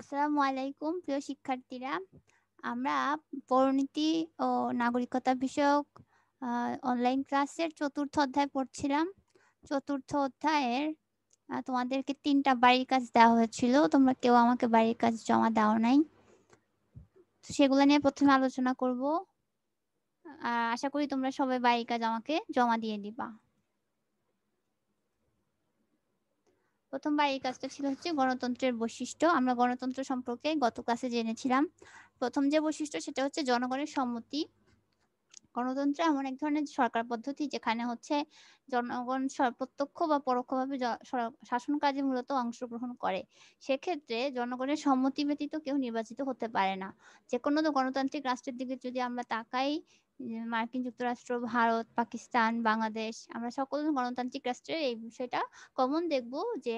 আসসালামু আলাইকুম প্রিয় শিক্ষার্থীরা আমরা পরিণতি ও নাগরিকতা বিষয়ক অনলাইন ক্লাসের চতুর্থ অধ্যায় পড়ছিলাম চতুর্থ অধ্যায়ের তোমাদেরকে তিনটা বাড়ির কাজ দেওয়া হয়েছিল তোমরা কেউ আমাকে বাড়ির কাজ জমা দেওয়া নাই সেগুলো নিয়ে প্রথমে আলোচনা করব আশা করি তোমরা সবাই বাড়ির কাজ আমাকে জমা দিয়ে দিবা প্রথমবার এই কাজটা ছিল হচ্ছে গণতন্ত্রের বৈশিষ্ট্য আমরা গণতন্ত্র সম্পর্কে গত ক্লাসে জেনেছিলাম প্রথম যে বৈশিষ্ট্য সেটা হচ্ছে জনগণের সম্মতি গণতন্ত্র এমন এক ধরনের সরকার পদ্ধতি যেখানে হচ্ছে জনগণ প্রত্যক্ষ বা পরোক্ষভাবে শাসন কাজে মূলত অংশগ্রহণ করে সেক্ষেত্রে জনগণের সম্মতি ব্যতীত কেউ নির্বাচিত হতে পারে না যে কোনো গণতান্ত্রিক রাষ্ট্রের দিকে যদি আমরা তাকাই মার্কিন যুক্তরাষ্ট্র ভারত পাকিস্তান বাংলাদেশ আমরা সকল গণতান্ত্রিক রাষ্ট্রে এই বিষয়টা কমন দেখব যে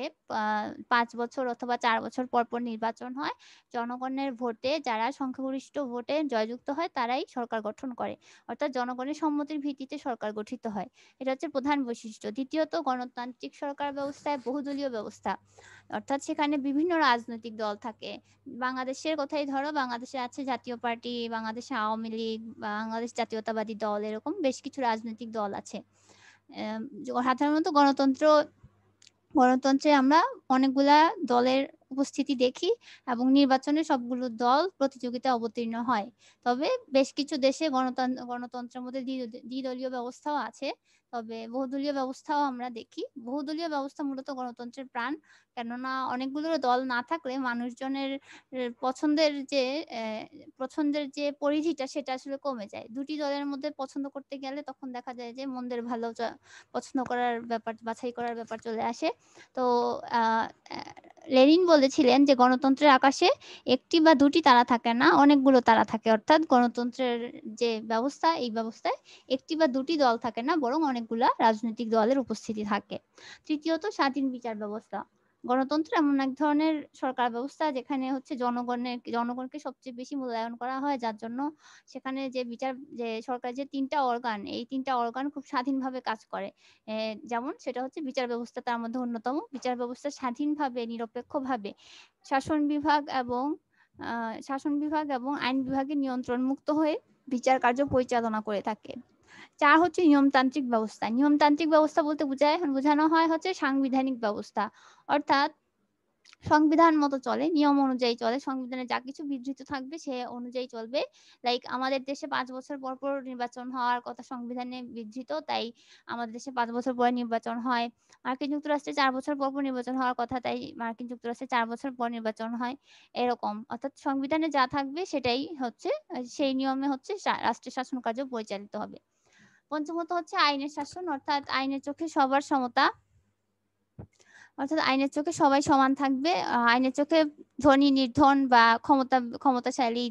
পাঁচ বছর অথবা চার বছর পর পর নির্বাচন হয় জনগণের ভোটে যারা সংখ্যাগরিষ্ঠ ভোটে জয়যুক্ত হয় তারাই সরকার গঠন করে অর্থাৎ জনগণের সম্মতির ভিত্তিতে সরকার গঠিত হয় এটা হচ্ছে প্রধান বৈশিষ্ট্য দ্বিতীয়ত গণতান্ত্রিক সরকার ব্যবস্থায় বহুদলীয় ব্যবস্থা অর্থাৎ সেখানে বিভিন্ন রাজনৈতিক দল থাকে বাংলাদেশের কথাই ধরো বাংলাদেশে আছে জাতীয় পার্টি বাংলাদেশ আওয়ামী লীগ বাংলাদেশ জাতীয়তাবাদী দল এরকম বেশ কিছু রাজনৈতিক দল আছে সাধারণত গণতন্ত্র গণতন্ত্রে আমরা অনেকগুলা দলের উপস্থিতি দেখি এবং নির্বাচনে সবগুলো দল প্রতিযোগিতা অবতীর্ণ হয় তবে বেশ কিছু দেশে গণতন্ত্র গণতন্ত্রের মধ্যে দ্বিদলীয় ব্যবস্থাও আছে তবে বহুদলীয় ব্যবস্থাও আমরা দেখি বহুদলীয় ব্যবস্থা মূলত গণতন্ত্রের প্রাণ কেননা অনেকগুলো দল না থাকলে মানুষজনের পছন্দের যে পছন্দের যে পরিধিটা সেটা আসলে কমে যায় দুটি দলের মধ্যে পছন্দ করতে গেলে তখন দেখা যায় যে মন্দের ভালো পছন্দ করার ব্যাপার বাছাই করার ব্যাপার চলে আসে তো লেনিন বলেছিলেন যে গণতন্ত্রের আকাশে একটি বা দুটি তারা থাকে না অনেকগুলো তারা থাকে অর্থাৎ গণতন্ত্রের যে ব্যবস্থা এই ব্যবস্থায় একটি বা দুটি দল থাকে না বরং অনেকগুলা রাজনৈতিক দলের উপস্থিতি থাকে তৃতীয়ত স্বাধীন বিচার ব্যবস্থা গণতন্ত্র এমন এক ধরনের সরকার ব্যবস্থা যেখানে হচ্ছে জনগণের জনগণকে সবচেয়ে বেশি মূল্যায়ন করা হয় যার জন্য সেখানে যে বিচার যে সরকার যে তিনটা অর্গান এই তিনটা অর্গান খুব স্বাধীনভাবে কাজ করে যেমন সেটা হচ্ছে বিচার ব্যবস্থা তার মধ্যে অন্যতম বিচার ব্যবস্থা স্বাধীনভাবে নিরপেক্ষভাবে শাসন বিভাগ এবং শাসন বিভাগ এবং আইন বিভাগের নিয়ন্ত্রণ মুক্ত হয়ে বিচার কার্য পরিচালনা করে থাকে চার হচ্ছে নিয়মতান্ত্রিক ব্যবস্থা নিয়মতান্ত্রিক ব্যবস্থা বলতে বোঝায় বোঝানো হয় হচ্ছে সাংবিধানিক ব্যবস্থা অর্থাৎ সংবিধান মতো চলে নিয়ম অনুযায়ী চলে সংবিধানে যা কিছু বিধৃত থাকবে সে অনুযায়ী চলবে লাইক আমাদের দেশে পাঁচ বছর পর পর নির্বাচন হওয়ার কথা সংবিধানে বিধৃত তাই আমাদের দেশে পাঁচ বছর পরে নির্বাচন হয় মার্কিন যুক্তরাষ্ট্রে চার বছর পর পর নির্বাচন হওয়ার কথা তাই মার্কিন যুক্তরাষ্ট্রে চার বছর পর নির্বাচন হয় এরকম অর্থাৎ সংবিধানে যা থাকবে সেটাই হচ্ছে সেই নিয়মে হচ্ছে রাষ্ট্রের শাসন কার্য পরিচালিত হবে পঞ্চমত হচ্ছে আইনের শাসন অর্থাৎ আইনের চোখে সবার সমতা অর্থাৎ আইনের চোখে সবাই সমান থাকবে আইনের চোখে ধনী নির্ধন বা ক্ষমতা ক্ষমতাশালী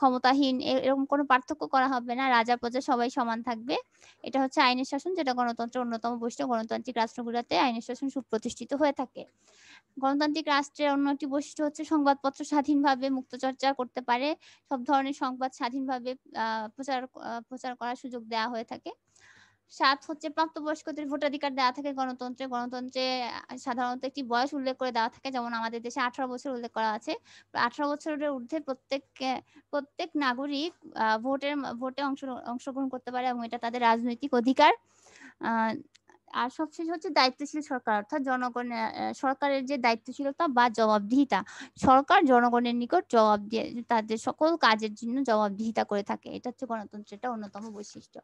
ক্ষমতাহীন এরকম কোনো পার্থক্য করা হবে না রাজা প্রজা সবাই সমান থাকবে এটা হচ্ছে আইনের শাসন যেটা গণতন্ত্রের অন্যতম বৈশিষ্ট্য গণতান্ত্রিক রাষ্ট্রগুলোতে আইনের শাসন সুপ্রতিষ্ঠিত হয়ে থাকে গণতান্ত্রিক রাষ্ট্রের অন্য একটি বৈশিষ্ট্য হচ্ছে সংবাদপত্র স্বাধীনভাবে মুক্ত চর্চা করতে পারে সব ধরনের সংবাদ স্বাধীনভাবে প্রচার প্রচার করার সুযোগ দেওয়া হয়ে থাকে সাত হচ্ছে প্রাপ্তবয়স্কদের ভোটাধিকার দেওয়া থাকে গণতন্ত্রে গণতন্ত্রে সাধারণত একটি বয়স উল্লেখ করে দেওয়া থাকে যেমন আমাদের দেশে আঠারো বছর উল্লেখ করা আছে আঠারো বছরের ঊর্ধ্বে প্রত্যেক প্রত্যেক নাগরিক ভোটের ভোটে অংশ অংশগ্রহণ করতে পারে এবং এটা তাদের রাজনৈতিক অধিকার আর সবশেষ হচ্ছে দায়িত্বশীল সরকার অর্থাৎ জনগণের সরকারের যে দায়িত্বশীলতা বা জবাবদিহিতা সরকার জনগণের নিকট জবাব দিয়ে তাদের সকল কাজের জন্য জবাবদিহিতা করে থাকে এটা হচ্ছে গণতন্ত্রের একটা অন্যতম বৈশিষ্ট্য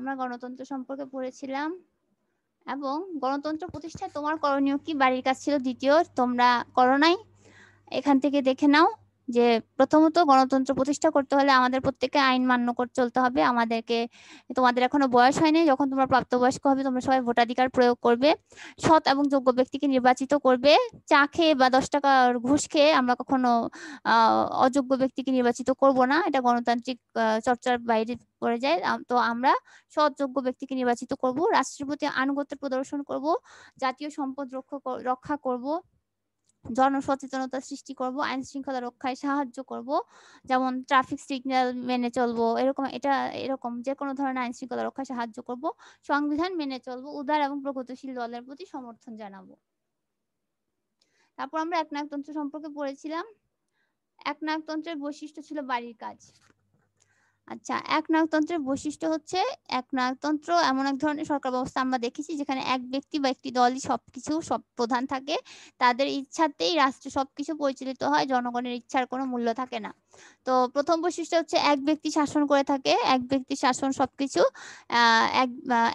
আমরা গণতন্ত্র সম্পর্কে পড়েছিলাম এবং গণতন্ত্র প্রতিষ্ঠায় তোমার করণীয় কি বাড়ির কাজ ছিল দ্বিতীয় তোমরা করো নাই এখান থেকে দেখে নাও যে প্রথমত গণতন্ত্র প্রতিষ্ঠা করতে হলে আমাদের প্রত্যেকে আইন মান্য করে চলতে হবে আমাদেরকে তোমাদের এখনো বয়স হয়নি যখন তোমরা প্রাপ্তবয়স্ক হবে তোমরা সবাই ভোটাধিকার প্রয়োগ করবে সৎ এবং যোগ্য ব্যক্তিকে নির্বাচিত করবে চা খেয়ে বা দশ টাকা ঘুষ খেয়ে আমরা কখনো অযোগ্য ব্যক্তিকে নির্বাচিত করব না এটা গণতান্ত্রিক চর্চার বাইরে পড়ে যায় তো আমরা সৎযোগ্য ব্যক্তিকে নির্বাচিত করব রাষ্ট্রপতি প্রতি আনুগত্য প্রদর্শন করব জাতীয় সম্পদ রক্ষা রক্ষা করব জনসচেতনতা সৃষ্টি করব আইন শৃঙ্খলা রক্ষায় সাহায্য করব যেমন ট্রাফিক সিগন্যাল মেনে চলবো এরকম এটা এরকম যে কোনো ধরনের আইন শৃঙ্খলা রক্ষায় সাহায্য করব সংবিধান মেনে চলবো উদার এবং প্রগতিশীল দলের প্রতি সমর্থন জানাবো তারপর আমরা একনায়কতন্ত্র সম্পর্কে পড়েছিলাম একনায়কতন্ত্রের বৈশিষ্ট্য ছিল বাড়ির কাজ আচ্ছা একনায়কতন্ত্রের বৈশিষ্ট্য হচ্ছে একনায়কতন্ত্র এমন এক ধরনের সরকার ব্যবস্থা আমরা দেখেছি যেখানে এক ব্যক্তি বা একটি দলই সবকিছু সব প্রধান থাকে তাদের ইচ্ছাতেই রাষ্ট্র সবকিছু পরিচালিত হয় জনগণের ইচ্ছার কোনো মূল্য থাকে না তো প্রথম বৈশিষ্ট্য হচ্ছে এক ব্যক্তি শাসন করে থাকে এক ব্যক্তি শাসন সবকিছু এক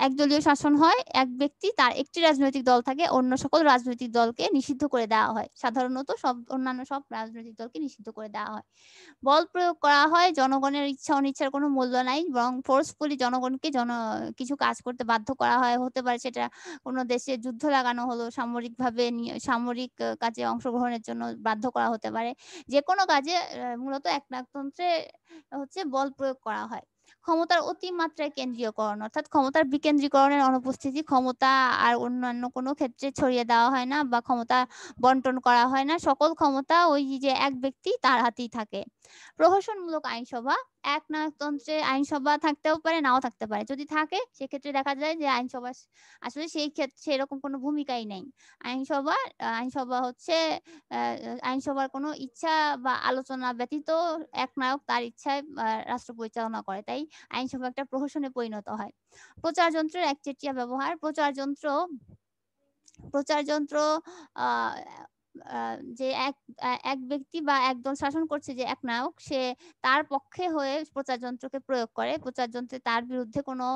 একদলীয় শাসন হয় এক ব্যক্তি তার একটি রাজনৈতিক দল থাকে অন্য সকল রাজনৈতিক দলকে নিষিদ্ধ করে দেওয়া হয় সাধারণত সব অন্যান্য সব রাজনৈতিক দলকে নিষিদ্ধ করে দেওয়া হয় বল প্রয়োগ করা হয় জনগণের ইচ্ছা অনিচ্ছার কোনো মূল্য নাই বরং ফোর্সফুলি জনগণকে জন কিছু কাজ করতে বাধ্য করা হয় হতে পারে সেটা কোনো দেশে যুদ্ধ লাগানো হলো সামরিকভাবে সামরিক কাজে অংশগ্রহণের জন্য বাধ্য করা হতে পারে যে কোনো কাজে মূলত একনাকতন্ত্রে হচ্ছে বল প্রয়োগ করা হয় ক্ষমতার অতিমাত্রায় কেন্দ্রীয়করণ অর্থাৎ ক্ষমতার বিকেন্দ্রীকরণের অনুপস্থিতি ক্ষমতা আর অন্যান্য কোনো ক্ষেত্রে ছড়িয়ে দেওয়া হয় না বা ক্ষমতা বন্টন করা হয় না সকল ক্ষমতা ওই যে এক ব্যক্তি তার হাতেই থাকে প্রহসনমূলক আইনসভা এক নায়কতন্ত্রে আইনসভা থাকতেও পারে নাও থাকতে পারে যদি থাকে সেক্ষেত্রে দেখা যায় যে আইনসভা আসলে সেই ক্ষেত্রে সেরকম কোনো ভূমিকাই নেই আইনসভা আইনসভা হচ্ছে আইনসভার কোনো ইচ্ছা বা আলোচনা ব্যতীত এক নায়ক তার ইচ্ছায় রাষ্ট্র পরিচালনা করে তাই আইনসভা একটা প্রহসনে পরিণত হয় প্রচার যন্ত্রের একচেটিয়া ব্যবহার প্রচার যন্ত্র প্রচারযন্ত্র প্রচারযন্ত্র যে এক এক ব্যক্তি বা একদল শাসন করছে যে এক নায়ক সে তার পক্ষে হয়ে প্রচার যন্ত্রকে প্রয়োগ করে প্রচার যন্ত্রে তার বিরুদ্ধে কোনো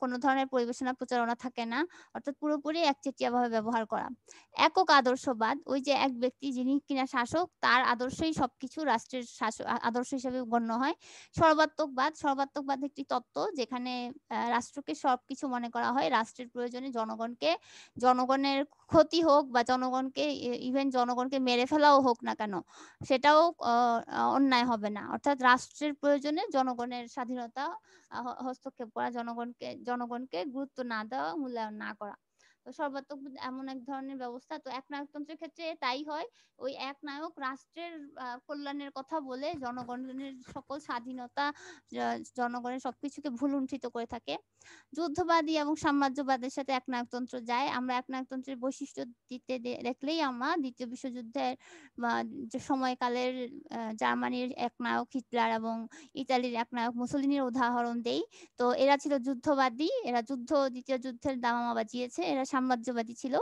কোনো ধরনের পরিবেশনা প্রচারণা থাকে না অর্থাৎ পুরোপুরি একচেটিয়াভাবে ব্যবহার করা একক আদর্শবাদ ওই যে এক ব্যক্তি যিনি কিনা শাসক তার আদর্শই সবকিছু রাষ্ট্রের শাসক আদর্শ হিসেবে গণ্য হয় সর্বাত্মকবাদ সর্বাত্মকবাদ একটি তত্ত্ব যেখানে রাষ্ট্রকে সবকিছু মনে করা হয় রাষ্ট্রের প্রয়োজনে জনগণকে জনগণের ক্ষতি হোক বা জনগণকে ইভেন ইভেন জনগণকে মেরে ফেলাও হোক না কেন সেটাও অন্যায় হবে না অর্থাৎ রাষ্ট্রের প্রয়োজনে জনগণের স্বাধীনতা হস্তক্ষেপ করা জনগণকে জনগণকে গুরুত্ব না দেওয়া মূল্যায়ন না করা সর্বাত্মক এমন এক ধরনের ব্যবস্থা তো এক নায়কতন্ত্রের ক্ষেত্রে তাই হয় ওই এক নায়ক রাষ্ট্রের কল্যাণের কথা বলে জনগণের সকল স্বাধীনতা জনগণের সবকিছুকে ভুলুণ্ঠিত করে থাকে যুদ্ধবাদী এবং সাম্রাজ্যবাদের সাথে এক নায়কতন্ত্র যায় আমরা এক নায়কতন্ত্রের বৈশিষ্ট্য দিতে দেখলেই আমরা দ্বিতীয় বিশ্বযুদ্ধের সময়কালের জার্মানির এক নায়ক হিটলার এবং ইতালির এক নায়ক মুসলিনীর উদাহরণ দেই তো এরা ছিল যুদ্ধবাদী এরা যুদ্ধ দ্বিতীয় যুদ্ধের দামামা বাজিয়েছে এরা সাম্রাজ্যবাদী ছিল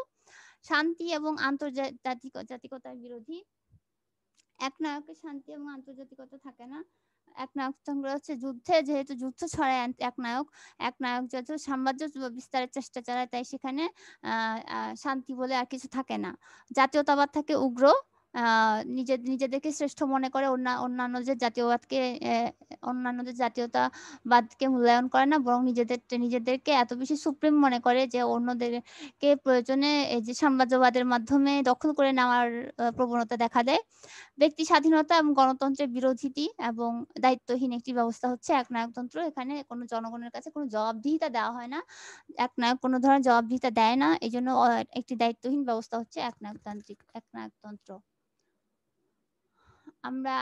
শান্তি এবং আন্তর্জাতিকতার বিরোধী এক নায়কের শান্তি এবং আন্তর্জাতিকতা থাকে না এক নায়ক হচ্ছে যুদ্ধে যেহেতু যুদ্ধ ছড়ায় এক নায়ক এক নায়ক যেহেতু সাম্রাজ্য বিস্তারের চেষ্টা চালায় তাই সেখানে শান্তি বলে আর কিছু থাকে না জাতীয়তাবাদ থাকে উগ্র নিজের নিজেদেরকে শ্রেষ্ঠ মনে করে অন্যান্য যে জাতীয়বাদকে অন্যান্য যে জাতীয়তাবাদকে মূল্যায়ন করে না বরং নিজেদের নিজেদেরকে এত বেশি সুপ্রিম মনে করে যে অন্যদেরকে প্রয়োজনে এই যে সাম্রাজ্যবাদের মাধ্যমে দখল করে নেওয়ার প্রবণতা দেখা দেয় ব্যক্তি স্বাধীনতা এবং গণতন্ত্রের বিরোধীটি এবং দায়িত্বহীন একটি ব্যবস্থা হচ্ছে এক নায়কতন্ত্র এখানে কোনো জনগণের কাছে কোনো জবাবদিহিতা দেওয়া হয় না এক নায়ক কোনো ধরনের জবাবদিহিতা দেয় না এই জন্য একটি দায়িত্বহীন ব্যবস্থা হচ্ছে এক নায়কতান্ত্রিক এক নায়কতন্ত্র আমরা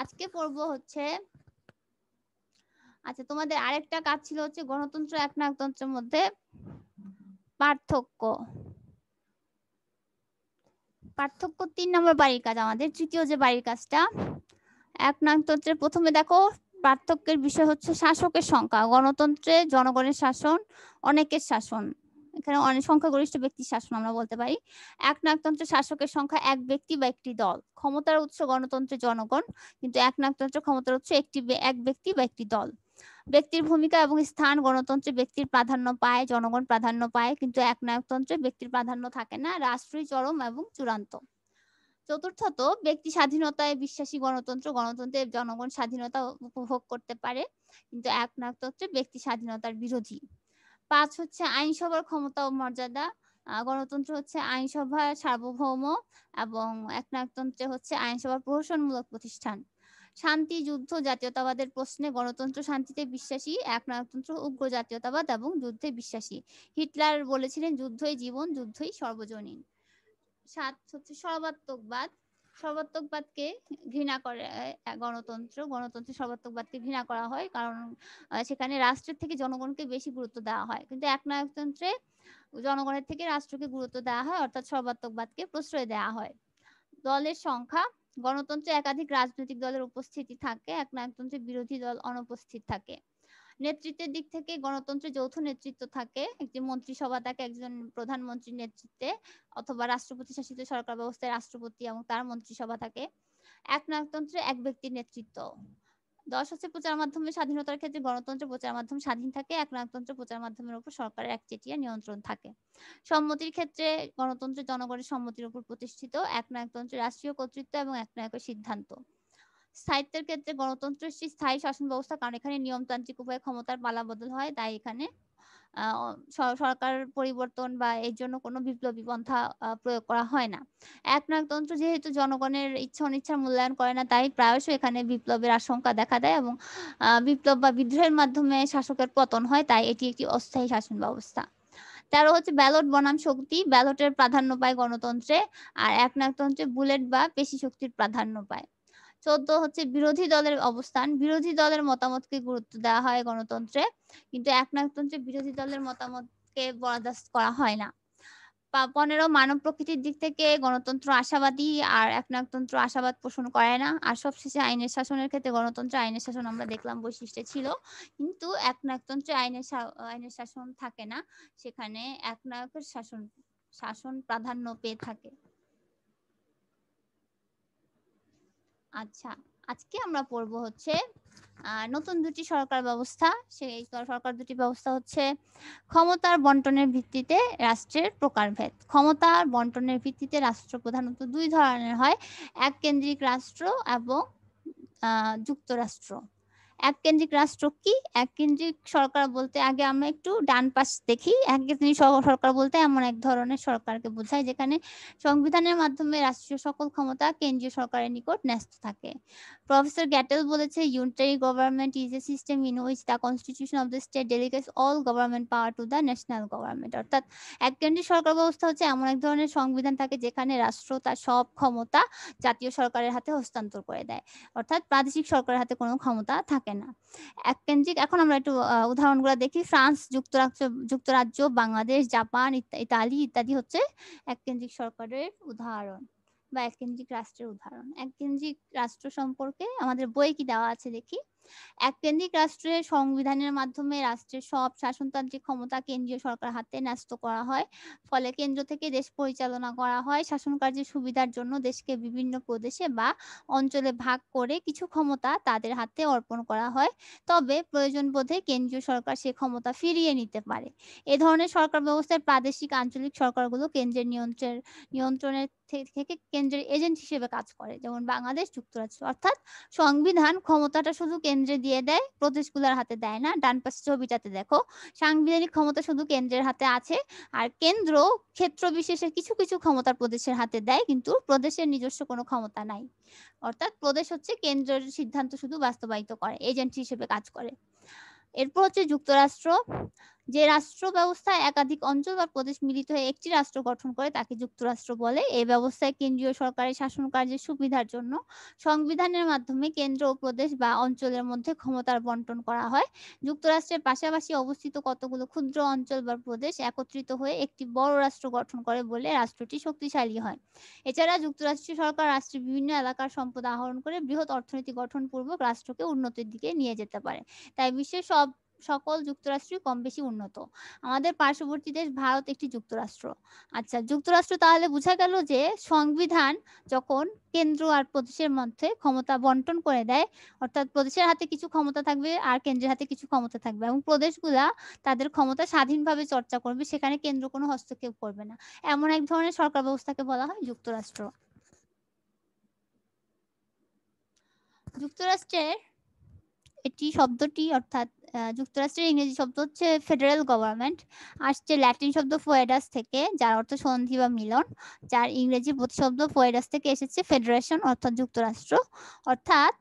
আজকে পড়বো হচ্ছে আচ্ছা তোমাদের আরেকটা কাজ ছিল হচ্ছে গণতন্ত্র এক নাগতন্ত্রের মধ্যে পার্থক্য পার্থক্য তিন নম্বর বাড়ির কাজ আমাদের তৃতীয় যে বাড়ির কাজটা এক নাগতন্ত্রের প্রথমে দেখো পার্থক্যের বিষয় হচ্ছে শাসকের সংখ্যা গণতন্ত্রে জনগণের শাসন অনেকের শাসন এখানে অনেক সংখ্যাগরিষ্ঠ ব্যক্তি শাসন আমরা বলতে পারি এক নাকতন্ত্র শাসকের সংখ্যা এক ব্যক্তি বা একটি দল ক্ষমতার উৎস গণতন্ত্রের জনগণ কিন্তু এক নাকতন্ত্র ক্ষমতার উৎস একটি এক ব্যক্তি বা একটি দল ব্যক্তির ভূমিকা এবং স্থান গণতন্ত্রে ব্যক্তির প্রাধান্য পায় জনগণ প্রাধান্য পায় কিন্তু এক নায়কতন্ত্রে ব্যক্তির প্রাধান্য থাকে না রাষ্ট্রই চরম এবং চূড়ান্ত চতুর্থত ব্যক্তি স্বাধীনতায় বিশ্বাসী গণতন্ত্র গণতন্ত্রে জনগণ স্বাধীনতা উপভোগ করতে পারে কিন্তু এক নায়কতন্ত্রে ব্যক্তি স্বাধীনতার বিরোধী পাঁচ হচ্ছে আইনসভার ক্ষমতা ও মর্যাদা গণতন্ত্র হচ্ছে আইনসভা সার্বভৌম এবং এক একনায়কতন্ত্রে হচ্ছে আইনসভার প্রহসনমূলক প্রতিষ্ঠান শান্তি যুদ্ধ জাতীয়তাবাদের প্রশ্নে গণতন্ত্র শান্তিতে বিশ্বাসী এক নায়কতন্ত্র উগ্র জাতীয়তাবাদ এবং যুদ্ধে বিশ্বাসী হিটলার বলেছিলেন যুদ্ধই জীবন যুদ্ধই সর্বজনীন সাত হচ্ছে সর্বাত্মকবাদ সর্বাত্মকবাদকে ঘৃণা করে গণতন্ত্র গণতন্ত্রে সর্বাত্মকবাদকে ঘৃণা করা হয় কারণ সেখানে রাষ্ট্রের থেকে জনগণকে বেশি গুরুত্ব দেওয়া হয় কিন্তু একনায়কতন্ত্রে জনগণের থেকে রাষ্ট্রকে গুরুত্ব দেওয়া হয় অর্থাৎ সর্বাত্মকবাদকে প্রশ্রয় দেওয়া হয় দলের সংখ্যা গণতন্ত্রে একাধিক রাজনৈতিক দলের উপস্থিতি থাকে একনায়কতন্ত্রে বিরোধী দল অনুপস্থিত থাকে নেতৃত্বের দিক থেকে গণতন্ত্রে যৌথ নেতৃত্ব থাকে একটি মন্ত্রিসভা থাকে একজন প্রধানমন্ত্রীর নেতৃত্বে অথবা রাষ্ট্রপতি শাসিত সরকার ব্যবস্থায় রাষ্ট্রপতি এবং তার মন্ত্রিসভা থাকে এক একনায়কতন্ত্রে এক ব্যক্তির নেতৃত্ব দশ হচ্ছে প্রচার মাধ্যমে স্বাধীনতার ক্ষেত্রে গণতন্ত্র প্রচার মাধ্যম স্বাধীন থাকে এক নায়কতন্ত্র প্রচার মাধ্যমের উপর সরকারের একচেটিয়া নিয়ন্ত্রণ থাকে সম্মতির ক্ষেত্রে গণতন্ত্র জনগণের সম্মতির উপর প্রতিষ্ঠিত এক একনায়কতন্ত্রে রাষ্ট্রীয় কর্তৃত্ব এবং এক নায়কের সিদ্ধান্ত স্থায়িত্বের ক্ষেত্রে গণতন্ত্রের স্থায়ী শাসন ব্যবস্থা কারণ এখানে নিয়মতান্ত্রিক উপায়ে ক্ষমতার পালাবদল হয় তাই এখানে সরকার পরিবর্তন বা এর জন্য কোনো বিপ্লবী পন্থা প্রয়োগ করা হয় না এক একনায়কতন্ত্র যেহেতু জনগণের ইচ্ছা অনিচ্ছা মূল্যায়ন করে না তাই প্রায়শই এখানে বিপ্লবের আশঙ্কা দেখা দেয় এবং বিপ্লব বা বিদ্রোহের মাধ্যমে শাসকের পতন হয় তাই এটি একটি অস্থায়ী শাসন ব্যবস্থা তেরো হচ্ছে ব্যালট বনাম শক্তি ব্যালটের প্রাধান্য পায় গণতন্ত্রে আর এক একনায়কতন্ত্রে বুলেট বা পেশি শক্তির প্রাধান্য পায় চোদ্দ হচ্ছে বিরোধী দলের অবস্থান বিরোধী দলের মতামতকে গুরুত্ব দেওয়া হয় গণতন্ত্রে কিন্তু একনায়কতন্ত্রে বিরোধী দলের মতামতকে বরদাস্ত করা হয় না পনেরো মানব প্রকৃতির দিক থেকে গণতন্ত্র আশাবাদী আর একনায়কতন্ত্র আশাবাদ পোষণ করে না আর সবশেষে আইনের শাসনের ক্ষেত্রে গণতন্ত্র আইনের শাসন আমরা দেখলাম বৈশিষ্ট্য ছিল কিন্তু একনায়কতন্ত্রে আইনের আইনের শাসন থাকে না সেখানে একনায়কের শাসন শাসন প্রাধান্য পেয়ে থাকে আচ্ছা আজকে আমরা পড়ব হচ্ছে নতুন দুটি সরকার ব্যবস্থা সেই সরকার দুটি ব্যবস্থা হচ্ছে ক্ষমতার বন্টনের ভিত্তিতে রাষ্ট্রের প্রকারভেদ ক্ষমতার বন্টনের ভিত্তিতে রাষ্ট্র প্রধানত দুই ধরনের হয় এক কেন্দ্রিক রাষ্ট্র এবং যুক্তরাষ্ট্র এককেন্দ্রিক রাষ্ট্র কি কেন্দ্রিক সরকার বলতে আগে আমরা একটু ডান পাশ দেখি কেন্দ্রিক সরকার বলতে এমন এক ধরনের সরকারকে বোঝায় যেখানে সংবিধানের মাধ্যমে রাষ্ট্রীয় সকল ক্ষমতা কেন্দ্রীয় সরকারের নিকট ন্যস্ত থাকে প্রফেসর গ্যাটেল বলেছে unitary government is a system in which the constitution of the state delegates all government power to the national government অর্থাৎ এক কেন্দ্রিক সরকার ব্যবস্থা হচ্ছে এমন এক ধরনের সংবিধান থাকে যেখানে রাষ্ট্র তার সব ক্ষমতা জাতীয় সরকারের হাতে হস্তান্তর করে দেয় অর্থাৎ প্রাদেশিক সরকারের হাতে কোনো ক্ষমতা থাকে থাকে না এককেন্দ্রিক এখন আমরা একটু উদাহরণগুলো দেখি ফ্রান্স যুক্তরাজ্য যুক্তরাজ্য বাংলাদেশ জাপান ইতালি ইত্যাদি হচ্ছে এককেন্দ্রিক সরকারের উদাহরণ বা এককেন্দ্রিক রাষ্ট্রের উদাহরণ এককেন্দ্রিক রাষ্ট্র সম্পর্কে আমাদের বই কি দেওয়া আছে দেখি এককেন্দ্রিক রাষ্ট্রের সংবিধানের মাধ্যমে রাষ্ট্রের সব শাসনতান্ত্রিক ক্ষমতা কেন্দ্রীয় সরকার হাতে ন্যস্ত করা হয় ফলে কেন্দ্র থেকে দেশ পরিচালনা করা হয় শাসন কার্যের সুবিধার জন্য দেশকে বিভিন্ন প্রদেশে বা অঞ্চলে ভাগ করে কিছু ক্ষমতা তাদের হাতে অর্পণ করা হয় তবে প্রয়োজন বোধে কেন্দ্রীয় সরকার সে ক্ষমতা ফিরিয়ে নিতে পারে এ ধরনের সরকার ব্যবস্থায় প্রাদেশিক আঞ্চলিক সরকারগুলো কেন্দ্রের নিয়ন্ত্রণের নিয়ন্ত্রণের থেকে কেন্দ্রের এজেন্ট হিসেবে কাজ করে যেমন বাংলাদেশ যুক্তরাষ্ট্র অর্থাৎ সংবিধান ক্ষমতাটা শুধু কেন্দ্রে দিয়ে দেয় প্রদেশগুলোর হাতে দেয় না ডান পাশে ছবিটাতে দেখো সাংবিধানিক ক্ষমতা শুধু কেন্দ্রের হাতে আছে আর কেন্দ্র ক্ষেত্র বিশেষে কিছু কিছু ক্ষমতা প্রদেশের হাতে দেয় কিন্তু প্রদেশের নিজস্ব কোনো ক্ষমতা নাই অর্থাৎ প্রদেশ হচ্ছে কেন্দ্রের সিদ্ধান্ত শুধু বাস্তবায়িত করে এজেন্ট হিসেবে কাজ করে এরপর হচ্ছে যুক্তরাষ্ট্র যে রাষ্ট্র ব্যবস্থায় একাধিক অঞ্চল বা প্রদেশ মিলিত হয়ে একটি রাষ্ট্র গঠন করে তাকে যুক্তরাষ্ট্র বলে এই ব্যবস্থায় কেন্দ্রীয় সরকারের শাসন কার্যের সুবিধার জন্য সংবিধানের মাধ্যমে কেন্দ্র ও প্রদেশ বা অঞ্চলের মধ্যে ক্ষমতার বন্টন করা হয় যুক্তরাষ্ট্রের পাশাপাশি অবস্থিত কতগুলো ক্ষুদ্র অঞ্চল বা প্রদেশ একত্রিত হয়ে একটি বড় রাষ্ট্র গঠন করে বলে রাষ্ট্রটি শক্তিশালী হয় এছাড়া যুক্তরাষ্ট্র সরকার রাষ্ট্রের বিভিন্ন এলাকার সম্পদ আহরণ করে বৃহৎ অর্থনীতি গঠন পূর্বক রাষ্ট্রকে উন্নতির দিকে নিয়ে যেতে পারে তাই বিশ্বের সব সকল যুক্তরাষ্ট্রই কম বেশি উন্নত আমাদের পার্শ্ববর্তী দেশ ভারত একটি যুক্তরাষ্ট্র আচ্ছা যুক্তরাষ্ট্র তাহলে বোঝা গেল যে সংবিধান যখন কেন্দ্র আর প্রদেশের মধ্যে ক্ষমতা বন্টন করে দেয় অর্থাৎ প্রদেশের হাতে কিছু ক্ষমতা থাকবে আর কেন্দ্রের হাতে কিছু ক্ষমতা থাকবে এবং প্রদেশগুলা তাদের ক্ষমতা স্বাধীনভাবে চর্চা করবে সেখানে কেন্দ্র কোনো হস্তক্ষেপ করবে না এমন এক ধরনের সরকার ব্যবস্থাকে বলা হয় যুক্তরাষ্ট্র যুক্তরাষ্ট্রের এটি শব্দটি অর্থাৎ যুক্তরাষ্ট্রের ইংরেজি শব্দ হচ্ছে ফেডারেল গভর্নমেন্ট আসছে ল্যাটিন শব্দ ফোয়েডাস থেকে যার অর্থ সন্ধি বা মিলন যার ইংরেজি প্রতিশব্দ ফোয়েডাস থেকে এসেছে ফেডারেশন অর্থাৎ যুক্তরাষ্ট্র অর্থাৎ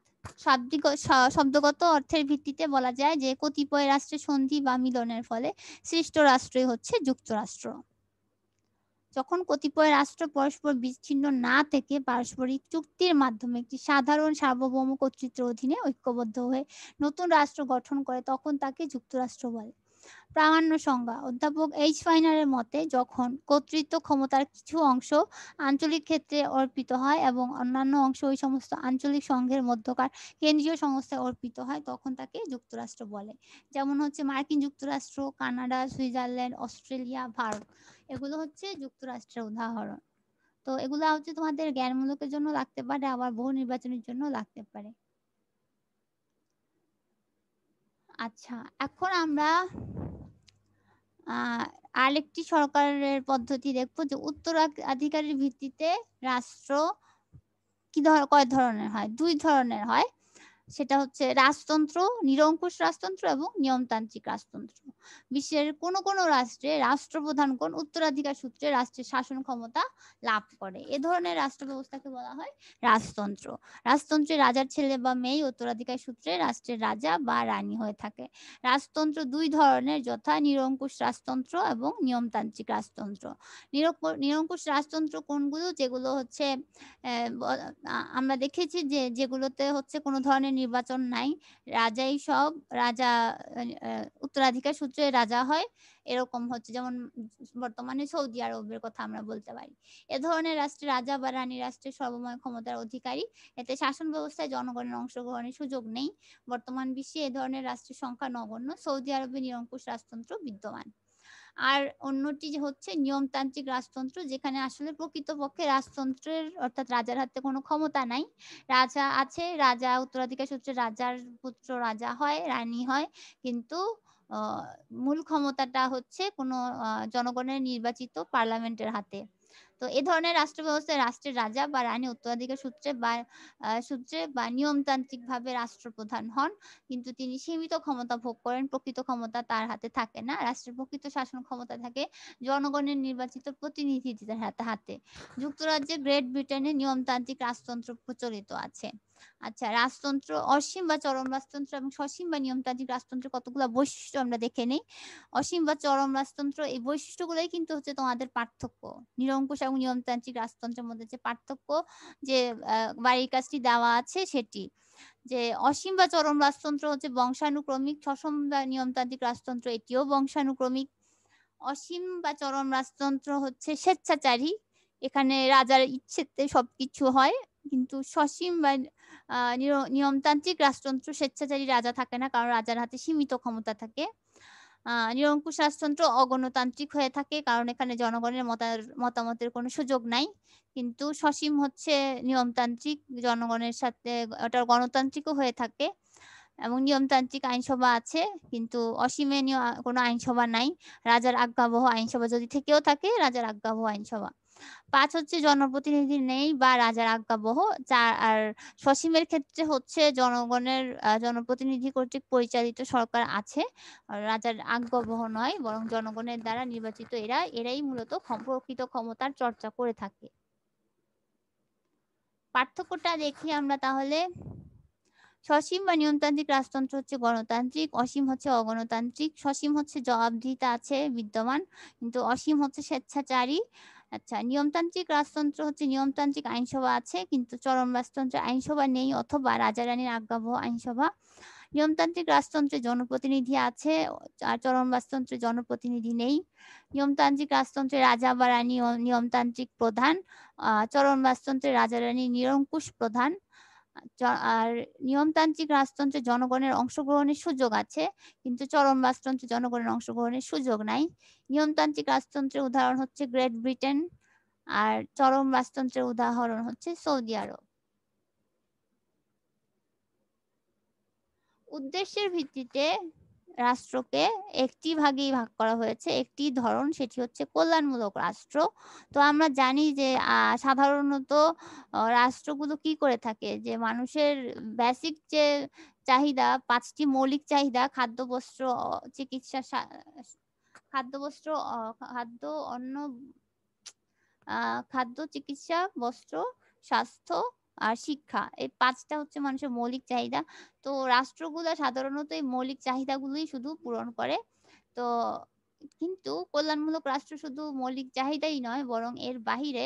শব্দগত অর্থের ভিত্তিতে বলা যায় যে কতিপয় রাষ্ট্রের সন্ধি বা মিলনের ফলে সৃষ্ট রাষ্ট্রই হচ্ছে যুক্তরাষ্ট্র যখন কতিপয় রাষ্ট্র পরস্পর বিচ্ছিন্ন না থেকে পারস্পরিক চুক্তির মাধ্যমে একটি সাধারণ সার্বভৌম কর্তৃত্বের অধীনে ঐক্যবদ্ধ হয়ে নতুন রাষ্ট্র গঠন করে তখন তাকে যুক্তরাষ্ট্র বলে প্রামাণ্য সংজ্ঞা অধ্যাপক এইচ ফাইনারের মতে যখন কর্তৃত্ব ক্ষমতার কিছু অংশ আঞ্চলিক ক্ষেত্রে অর্পিত হয় এবং অন্যান্য অংশ ওই সমস্ত আঞ্চলিক সংঘের মধ্যকার কেন্দ্রীয় সংস্থায় অর্পিত হয় তখন তাকে যুক্তরাষ্ট্র বলে যেমন হচ্ছে মার্কিন যুক্তরাষ্ট্র কানাডা সুইজারল্যান্ড অস্ট্রেলিয়া ভারত এগুলো হচ্ছে যুক্তরাষ্ট্রের উদাহরণ তো এগুলো হচ্ছে তোমাদের জ্ঞানমূলকের জন্য লাগতে পারে আবার বহু নির্বাচনের জন্য লাগতে পারে আচ্ছা এখন আমরা আরেকটি সরকারের পদ্ধতি দেখবো যে উত্তরাধিকারের ভিত্তিতে রাষ্ট্র কি ধর কয় ধরনের হয় দুই ধরনের হয় সেটা হচ্ছে রাজতন্ত্র নিরঙ্কুশ রাজতন্ত্র এবং নিয়মতান্ত্রিক রাজতন্ত্র বিশ্বের কোনো কোনো রাষ্ট্রে কোন উত্তরাধিকার সূত্রে রাষ্ট্রের শাসন ক্ষমতা লাভ করে এ ধরনের রাষ্ট্র ব্যবস্থাকে বলা হয় রাজতন্ত্র রাজতন্ত্রে রাজার ছেলে বা মেয়ে উত্তরাধিকার সূত্রে রাষ্ট্রের রাজা বা রানী হয়ে থাকে রাজতন্ত্র দুই ধরনের যথা নিরঙ্কুশ রাজতন্ত্র এবং নিয়মতান্ত্রিক রাজতন্ত্র নিরঙ্কুশ রাজতন্ত্র কোনগুলো যেগুলো হচ্ছে আমরা দেখেছি যে যেগুলোতে হচ্ছে কোনো ধরনের নির্বাচন নাই রাজাই সব রাজা উত্তরাধিকার সূত্রে রাজা হয় এরকম হচ্ছে যেমন বর্তমানে সৌদি আরবের কথা আমরা বলতে পারি এ ধরনের রাষ্ট্রে রাজা বা রানী রাষ্ট্রের সর্বময় ক্ষমতার অধিকারী এতে শাসন ব্যবস্থায় জনগণের অংশগ্রহণের সুযোগ নেই বর্তমান বিশ্বে এ ধরনের রাষ্ট্রের সংখ্যা নগণ্য সৌদি আরবে নিরঙ্কুশ রাজতন্ত্র বিদ্যমান আর অন্যটি হচ্ছে নিয়মতান্ত্রিক রাজতন্ত্র যেখানে আসলে প্রকৃতপক্ষে রাজতন্ত্রের অর্থাৎ রাজার হাতে কোনো ক্ষমতা নাই রাজা আছে রাজা উত্তরাধিকার সূত্রে রাজার পুত্র রাজা হয় রানী হয় কিন্তু মূল ক্ষমতাটা হচ্ছে কোনো জনগণের নির্বাচিত পার্লামেন্টের হাতে তো এ ধরনের রাষ্ট্র ব্যবস্থায় রাষ্ট্রের রাজা বা রানী উত্তরাধিকার সূত্রে বা সূত্রে বা নিয়মতান্ত্রিকভাবে রাষ্ট্রপ্রধান হন কিন্তু তিনি সীমিত ক্ষমতা ভোগ করেন প্রকৃত ক্ষমতা তার হাতে থাকে না রাষ্ট্রের প্রকৃত শাসন ক্ষমতা থাকে জনগণের নির্বাচিত প্রতিনিধিদের হাতে হাতে যুক্তরাজ্যে গ্রেট ব্রিটেনে নিয়মতান্ত্রিক রাজতন্ত্র প্রচলিত আছে আচ্ছা রাজতন্ত্র অসীম বা চরম রাজতন্ত্র এবং সসীম বা নিয়মতান্ত্রিক রাজতন্ত্রের কতগুলো বৈশিষ্ট্য আমরা দেখে নেই অসীম বা চরম রাজতন্ত্র এই বৈশিষ্ট্যগুলোই কিন্তু হচ্ছে তোমাদের পার্থক্য নিরঙ্কুশ এবং নিয়মতান্ত্রিক রাজতন্ত্রের মধ্যে যে পার্থক্য যে বাড়ির কাজটি দেওয়া আছে সেটি যে অসীম বা চরম রাজতন্ত্র হচ্ছে বংশানুক্রমিক সসম বা নিয়মতান্ত্রিক রাজতন্ত্র এটিও বংশানুক্রমিক অসীম বা চরম রাজতন্ত্র হচ্ছে স্বেচ্ছাচারী এখানে রাজার ইচ্ছেতে সবকিছু হয় কিন্তু সসীম বা নিয়মতান্ত্রিক রাজতন্ত্র স্বেচ্ছাচারী রাজা থাকে না কারণ রাজার হাতে সীমিত ক্ষমতা থাকে নিরঙ্কুশ রাজতন্ত্র অগণতান্ত্রিক হয়ে থাকে কারণ এখানে জনগণের মতামতের কোনো সুযোগ নাই কিন্তু সসীম হচ্ছে নিয়মতান্ত্রিক জনগণের সাথে ওটা গণতান্ত্রিকও হয়ে থাকে এবং নিয়মতান্ত্রিক আইনসভা আছে কিন্তু অসীমে কোনো আইনসভা নাই রাজার আজ্ঞাবহ আইনসভা যদি থেকেও থাকে রাজার আজ্ঞাবহ আইনসভা পাঁচ হচ্ছে জনপ্রতিনিধি নেই বা রাজার আজ্ঞা বহ চার আর সসীমের ক্ষেত্রে হচ্ছে জনগণের জনপ্রতিনিধি কর্তৃক পরিচালিত সরকার আছে রাজার আজ্ঞা বহ নয় বরং জনগণের দ্বারা নির্বাচিত এরা এরাই মূলত প্রকৃত ক্ষমতার চর্চা করে থাকে পার্থক্যটা দেখি আমরা তাহলে সসীম বা নিয়মতান্ত্রিক রাজতন্ত্র হচ্ছে গণতান্ত্রিক অসীম হচ্ছে অগণতান্ত্রিক সসীম হচ্ছে জবাবদিহিতা আছে বিদ্যমান কিন্তু অসীম হচ্ছে স্বেচ্ছাচারী আচ্ছা নিয়মতান্ত্রিক রাজতন্ত্র হচ্ছে নিয়মতান্ত্রিক আইনসভা আছে কিন্তু চরম রাজতন্ত্রে আইনসভা নেই অথবা রাজা রানীর আজ্ঞাবহ আইনসভা নিয়মতান্ত্রিক রাজতন্ত্রে জনপ্রতিনিধি আছে আর চরম রাজতন্ত্রে জনপ্রতিনিধি নেই নিয়মতান্ত্রিক রাজতন্ত্রে রাজা বা রানী নিয়মতান্ত্রিক প্রধান চরম রাজতন্ত্রে রাজা রানী নিরঙ্কুশ প্রধান আর নিয়মতান্ত্রিক রাজতন্ত্রে জনগণের অংশগ্রহণের সুযোগ আছে কিন্তু চরম রাজতন্ত্রে জনগণের অংশগ্রহণের সুযোগ নাই নিয়মতান্ত্রিক রাজতন্ত্রের উদাহরণ হচ্ছে গ্রেট ব্রিটেন আর চরম রাজতন্ত্রের উদাহরণ হচ্ছে সৌদি আরব উদ্দেশ্যের ভিত্তিতে রাষ্ট্রকে একটি ভাগেই ভাগ করা হয়েছে একটি ধরন সেটি হচ্ছে কল্যাণমূলক রাষ্ট্র তো আমরা জানি যে সাধারণত রাষ্ট্রগুলো কি করে থাকে যে মানুষের বেসিক যে চাহিদা পাঁচটি মৌলিক চাহিদা খাদ্য বস্ত্র চিকিৎসা খাদ্য বস্ত্র খাদ্য অন্য খাদ্য চিকিৎসা বস্ত্র স্বাস্থ্য আর শিক্ষা এই পাঁচটা হচ্ছে মানুষের মৌলিক চাহিদা তো রাষ্ট্রগুলো সাধারণত এই মৌলিক চাহিদাগুলোই শুধু পূরণ করে তো কিন্তু কল্যাণমূলক রাষ্ট্র শুধু মৌলিক চাহিদাই নয় বরং এর বাহিরে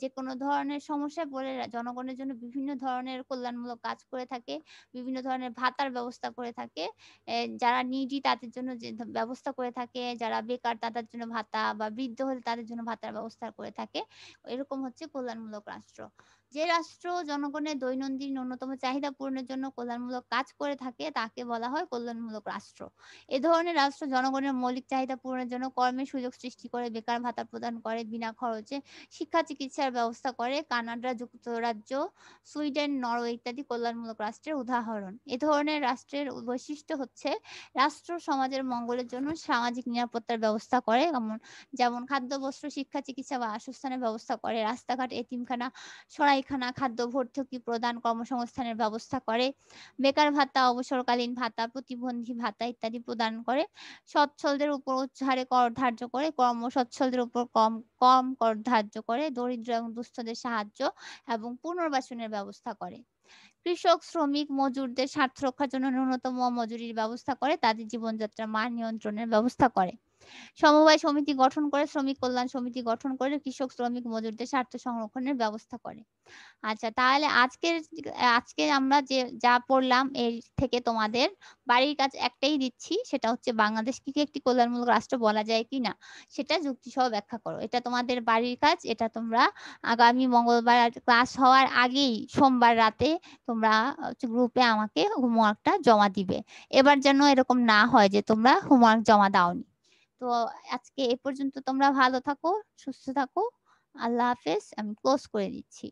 যে কোনো ধরনের সমস্যায় পড়ে জনগণের জন্য বিভিন্ন ধরনের কল্যাণমূলক কাজ করে থাকে বিভিন্ন ধরনের ভাতার ব্যবস্থা করে থাকে যারা নিডি তাদের জন্য যে ব্যবস্থা করে থাকে যারা বেকার তাদের জন্য ভাতা বা বৃদ্ধ হলে তাদের জন্য ভাতার ব্যবস্থা করে থাকে এরকম হচ্ছে কল্যাণমূলক রাষ্ট্র যে রাষ্ট্র জনগণের দৈনন্দিন ন্যূনতম চাহিদা পূরণের জন্য কল্যাণমূলক কাজ করে থাকে তাকে বলা হয় কল্যাণমূলক রাষ্ট্র এ ধরনের রাষ্ট্র জনগণের মৌলিক চাহিদা পূরণের জন্য কর্মের সুযোগ সৃষ্টি করে বেকার ভাতা প্রদান করে বিনা খরচে শিক্ষা চিকিৎসার ব্যবস্থা করে কানাডা যুক্তরাজ্য সুইডেন নরওয়ে ইত্যাদি কল্যাণমূলক রাষ্ট্রের উদাহরণ এ ধরনের রাষ্ট্রের বৈশিষ্ট্য হচ্ছে রাষ্ট্র সমাজের মঙ্গলের জন্য সামাজিক নিরাপত্তার ব্যবস্থা করে যেমন খাদ্য বস্ত্র শিক্ষা চিকিৎসা বা আসস্থানের ব্যবস্থা করে রাস্তাঘাট এতিমখানা সরাই পায়খানা খাদ্য ভর্তুকি প্রদান কর্মসংস্থানের ব্যবস্থা করে বেকার ভাতা অবসরকালীন ভাতা প্রতিবন্ধী ভাতা ইত্যাদি প্রদান করে সচ্ছলদের উপর উচ্চ হারে কর ধার্য করে কর্ম সচ্ছলদের উপর কম কম কর ধার্য করে দরিদ্র এবং দুস্থদের সাহায্য এবং পুনর্বাসনের ব্যবস্থা করে কৃষক শ্রমিক মজুরদের স্বার্থ রক্ষার জন্য ন্যূনতম মজুরির ব্যবস্থা করে তাদের জীবনযাত্রার মান নিয়ন্ত্রণের ব্যবস্থা করে সমবায় সমিতি গঠন করে শ্রমিক কল্যাণ সমিতি গঠন করে কৃষক শ্রমিক মজুরদের স্বার্থ সংরক্ষণের ব্যবস্থা করে আচ্ছা তাহলে আজকের আজকে আমরা যে যা পড়লাম এর থেকে তোমাদের বাড়ির কাজ একটাই দিচ্ছি সেটা হচ্ছে বাংলাদেশ কি একটি কল্যাণমূলক রাষ্ট্র বলা যায় কি না সেটা সহ ব্যাখ্যা করো এটা তোমাদের বাড়ির কাজ এটা তোমরা আগামী মঙ্গলবার ক্লাস হওয়ার আগেই সোমবার রাতে তোমরা গ্রুপে আমাকে হোমওয়ার্কটা জমা দিবে এবার যেন এরকম না হয় যে তোমরা হোমওয়ার্ক জমা দাওনি তো আজকে এ পর্যন্ত তোমরা ভালো থাকো সুস্থ থাকো আল্লাহ হাফেজ আমি ক্লোজ করে দিচ্ছি